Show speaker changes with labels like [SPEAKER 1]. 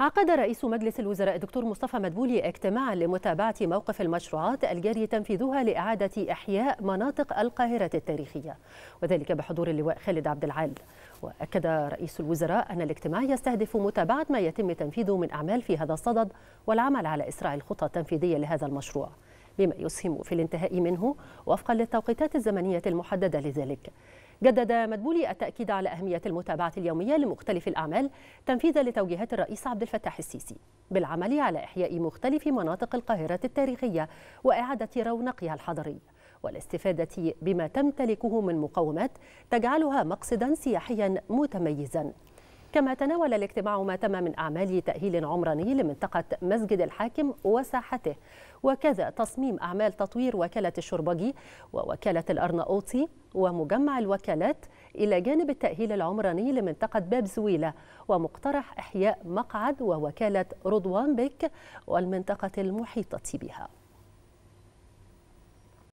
[SPEAKER 1] عقد رئيس مجلس الوزراء الدكتور مصطفى مدبولي اجتماعا لمتابعة موقف المشروعات الجاري تنفيذها لإعادة إحياء مناطق القاهرة التاريخية وذلك بحضور اللواء خالد عبد العال وأكد رئيس الوزراء أن الاجتماع يستهدف متابعة ما يتم تنفيذه من أعمال في هذا الصدد والعمل على إسراع الخطة التنفيذية لهذا المشروع بما يسهم في الانتهاء منه وفقا للتوقيتات الزمنية المحددة لذلك جدد مدبولي التأكيد على أهمية المتابعة اليومية لمختلف الأعمال تنفيذا لتوجيهات الرئيس عبد الفتاح السيسي بالعمل على إحياء مختلف مناطق القاهرة التاريخية وإعادة رونقها الحضري والاستفادة بما تمتلكه من مقومات تجعلها مقصدا سياحيا متميزا كما تناول الاجتماع ما تم من أعمال تأهيل عمراني لمنطقة مسجد الحاكم وساحته وكذا تصميم أعمال تطوير وكالة الشربجي ووكالة الأرناؤوطي ومجمع الوكالات إلى جانب التأهيل العمراني لمنطقة باب زويلة ومقترح إحياء مقعد ووكالة رضوان بك والمنطقة المحيطة بها